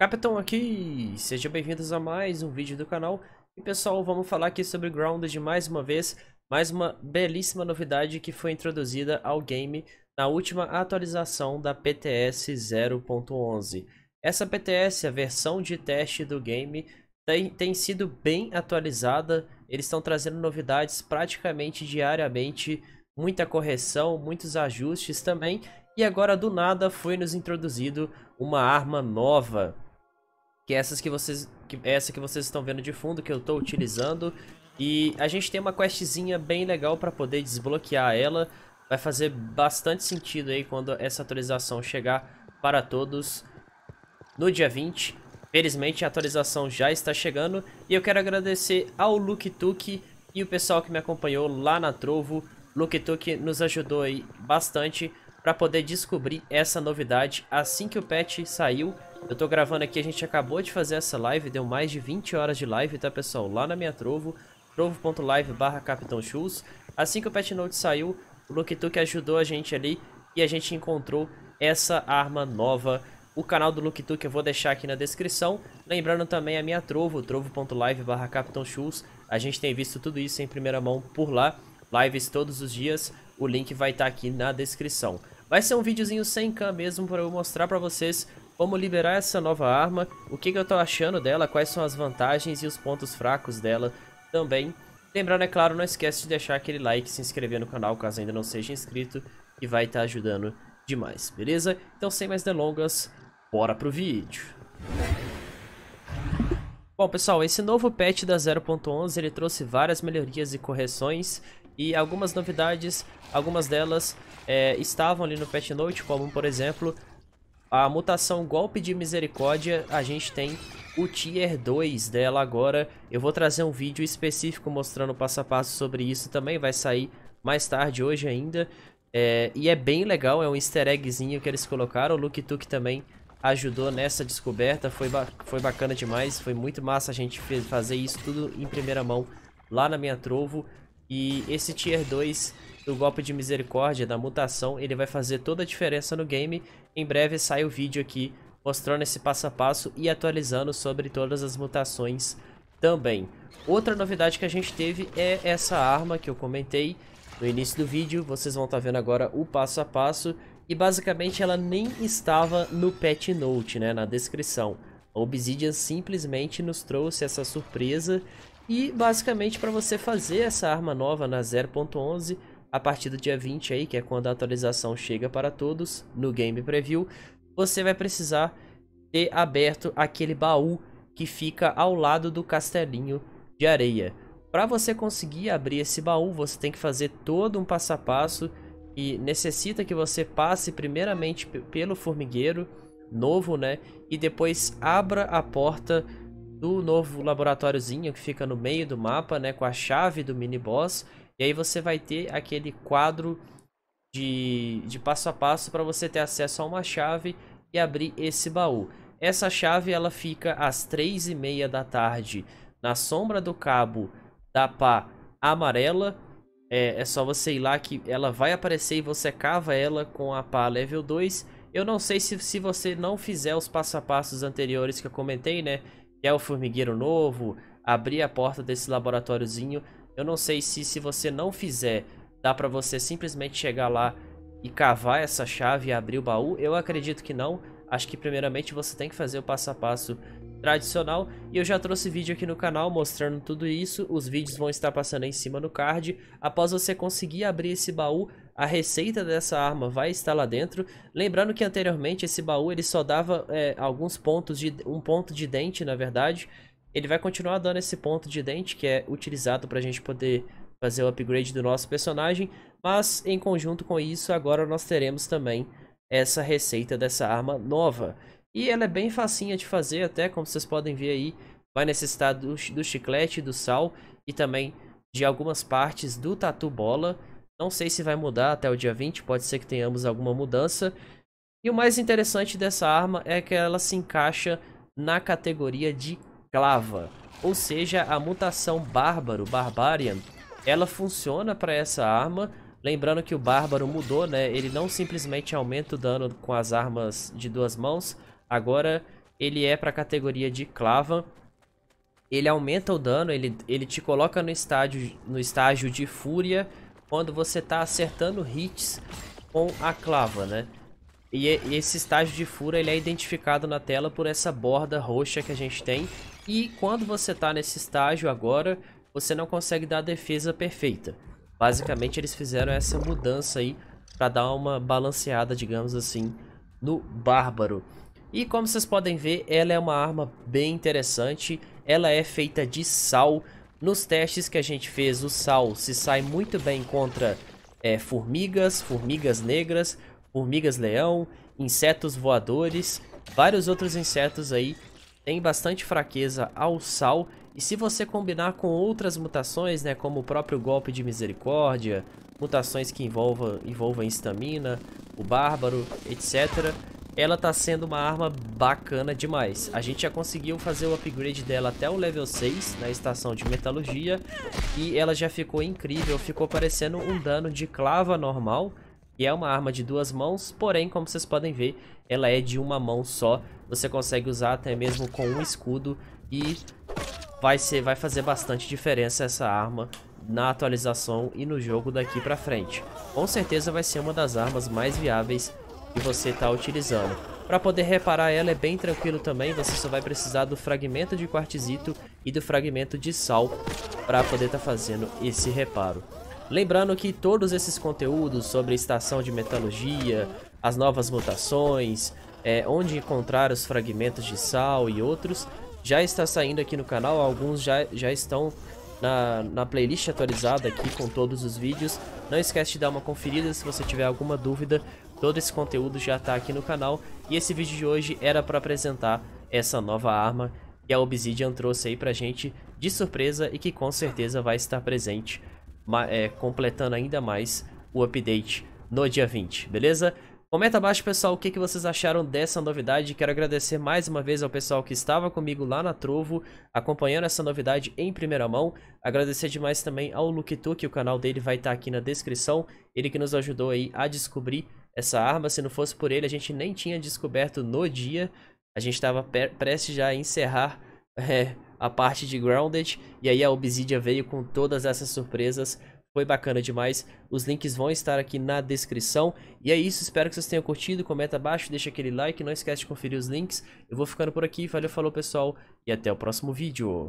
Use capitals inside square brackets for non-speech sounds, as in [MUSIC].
Capitão aqui, sejam bem-vindos a mais um vídeo do canal E pessoal, vamos falar aqui sobre Grounded mais uma vez Mais uma belíssima novidade que foi introduzida ao game na última atualização da PTS 0.11 Essa PTS, a versão de teste do game, tem, tem sido bem atualizada Eles estão trazendo novidades praticamente diariamente Muita correção, muitos ajustes também e agora do nada foi nos introduzido uma arma nova que é essas que vocês, que é essa que vocês estão vendo de fundo que eu estou utilizando. E a gente tem uma questzinha bem legal para poder desbloquear ela. Vai fazer bastante sentido aí quando essa atualização chegar para todos no dia 20. Felizmente a atualização já está chegando e eu quero agradecer ao Luke Tuk e o pessoal que me acompanhou lá na Trovo. Luke Tuk nos ajudou aí bastante para poder descobrir essa novidade assim que o patch saiu. Eu tô gravando aqui, a gente acabou de fazer essa live, deu mais de 20 horas de live, tá pessoal? Lá na minha Trovo, trovo.live barra Capitão Shoes. Assim que o patch note saiu, o Lucky ajudou a gente ali e a gente encontrou essa arma nova. O canal do Lucky eu vou deixar aqui na descrição. Lembrando também a minha Trovo, trovo.live barra Capitão Shoes. A gente tem visto tudo isso em primeira mão por lá. Lives todos os dias, o link vai estar tá aqui na descrição. Vai ser um videozinho sem cam mesmo para eu mostrar para vocês como liberar essa nova arma, o que, que eu tô achando dela, quais são as vantagens e os pontos fracos dela também. Lembrando, é claro, não esquece de deixar aquele like, se inscrever no canal caso ainda não seja inscrito, que vai estar tá ajudando demais, beleza? Então sem mais delongas, bora pro vídeo! Bom pessoal, esse novo patch da 0.11 ele trouxe várias melhorias e correções e algumas novidades, algumas delas é, estavam ali no patch note, como por exemplo a mutação Golpe de Misericórdia, a gente tem o Tier 2 dela agora. Eu vou trazer um vídeo específico mostrando passo a passo sobre isso também, vai sair mais tarde hoje ainda. É, e é bem legal, é um easter eggzinho que eles colocaram, o Luke Tuk também ajudou nessa descoberta, foi, ba foi bacana demais, foi muito massa a gente fazer isso tudo em primeira mão lá na minha Trovo. E esse Tier 2 do golpe de misericórdia, da mutação, ele vai fazer toda a diferença no game. Em breve sai o vídeo aqui mostrando esse passo a passo e atualizando sobre todas as mutações também. Outra novidade que a gente teve é essa arma que eu comentei no início do vídeo. Vocês vão estar tá vendo agora o passo a passo. E basicamente ela nem estava no patch note, né, na descrição. A Obsidian simplesmente nos trouxe essa surpresa e basicamente para você fazer essa arma nova na 0.11 a partir do dia 20 aí, que é quando a atualização chega para todos no Game Preview, você vai precisar ter aberto aquele baú que fica ao lado do castelinho de areia. Para você conseguir abrir esse baú, você tem que fazer todo um passo a passo e necessita que você passe primeiramente pelo formigueiro novo, né? E depois abra a porta do novo laboratóriozinho que fica no meio do mapa, né, com a chave do mini boss. E aí você vai ter aquele quadro de, de passo a passo para você ter acesso a uma chave e abrir esse baú. Essa chave ela fica às três e meia da tarde na sombra do cabo da pá amarela. É, é só você ir lá que ela vai aparecer e você cava ela com a pá level 2. Eu não sei se, se você não fizer os passo a passos anteriores que eu comentei, né? quer é o formigueiro novo, abrir a porta desse laboratóriozinho. Eu não sei se se você não fizer, dá para você simplesmente chegar lá e cavar essa chave e abrir o baú. Eu acredito que não. Acho que primeiramente você tem que fazer o passo a passo tradicional. E eu já trouxe vídeo aqui no canal mostrando tudo isso. Os vídeos vão estar passando aí em cima no card. Após você conseguir abrir esse baú, a receita dessa arma vai estar lá dentro. Lembrando que anteriormente esse baú ele só dava é, alguns pontos de um ponto de dente, na verdade. Ele vai continuar dando esse ponto de dente que é utilizado para a gente poder fazer o upgrade do nosso personagem, mas em conjunto com isso agora nós teremos também essa receita dessa arma nova. E ela é bem facinha de fazer até, como vocês podem ver aí, vai necessitar do, do chiclete, do sal e também de algumas partes do tatu bola não sei se vai mudar até o dia 20, pode ser que tenhamos alguma mudança. E o mais interessante dessa arma é que ela se encaixa na categoria de clava. Ou seja, a mutação bárbaro, barbarian, ela funciona para essa arma. Lembrando que o bárbaro mudou, né? Ele não simplesmente aumenta o dano com as armas de duas mãos. Agora ele é para a categoria de clava. Ele aumenta o dano, ele, ele te coloca no estágio, no estágio de fúria quando você tá acertando hits com a clava, né? E esse estágio de fura ele é identificado na tela por essa borda roxa que a gente tem. E quando você tá nesse estágio agora, você não consegue dar a defesa perfeita. Basicamente eles fizeram essa mudança aí para dar uma balanceada, digamos assim, no Bárbaro. E como vocês podem ver, ela é uma arma bem interessante. Ela é feita de sal. Nos testes que a gente fez, o sal se sai muito bem contra é, formigas, formigas negras, formigas-leão, insetos voadores, vários outros insetos aí. Tem bastante fraqueza ao sal. E se você combinar com outras mutações, né, como o próprio golpe de misericórdia, mutações que envolvam, envolvam estamina, o bárbaro, etc., ela tá sendo uma arma bacana demais. A gente já conseguiu fazer o upgrade dela até o level 6 na estação de metalurgia e ela já ficou incrível, ficou parecendo um dano de clava normal é uma arma de duas mãos, porém, como vocês podem ver, ela é de uma mão só. Você consegue usar até mesmo com um escudo e vai, ser, vai fazer bastante diferença essa arma na atualização e no jogo daqui pra frente. Com certeza vai ser uma das armas mais viáveis que você está utilizando. Para poder reparar ela é bem tranquilo também, você só vai precisar do fragmento de quartzito e do fragmento de sal para poder estar tá fazendo esse reparo. Lembrando que todos esses conteúdos sobre estação de metalurgia, as novas mutações, é, onde encontrar os fragmentos de sal e outros, já está saindo aqui no canal, alguns já, já estão na, na playlist atualizada aqui com todos os vídeos. Não esquece de dar uma conferida se você tiver alguma dúvida Todo esse conteúdo já está aqui no canal e esse vídeo de hoje era para apresentar essa nova arma que a Obsidian trouxe aí pra gente de surpresa e que com certeza vai estar presente, é, completando ainda mais o update no dia 20, beleza? Comenta abaixo, pessoal, o que, que vocês acharam dessa novidade. Quero agradecer mais uma vez ao pessoal que estava comigo lá na Trovo, acompanhando essa novidade em primeira mão. Agradecer demais também ao Lukitu, que o canal dele vai estar tá aqui na descrição. Ele que nos ajudou aí a descobrir essa arma. Se não fosse por ele, a gente nem tinha descoberto no dia. A gente estava prestes já a encerrar [LAUGHS] é, a parte de Grounded. E aí a Obsidia veio com todas essas surpresas. Foi bacana demais. Os links vão estar aqui na descrição. E é isso, espero que vocês tenham curtido. Comenta abaixo, deixa aquele like. Não esquece de conferir os links. Eu vou ficando por aqui. Valeu, falou pessoal. E até o próximo vídeo.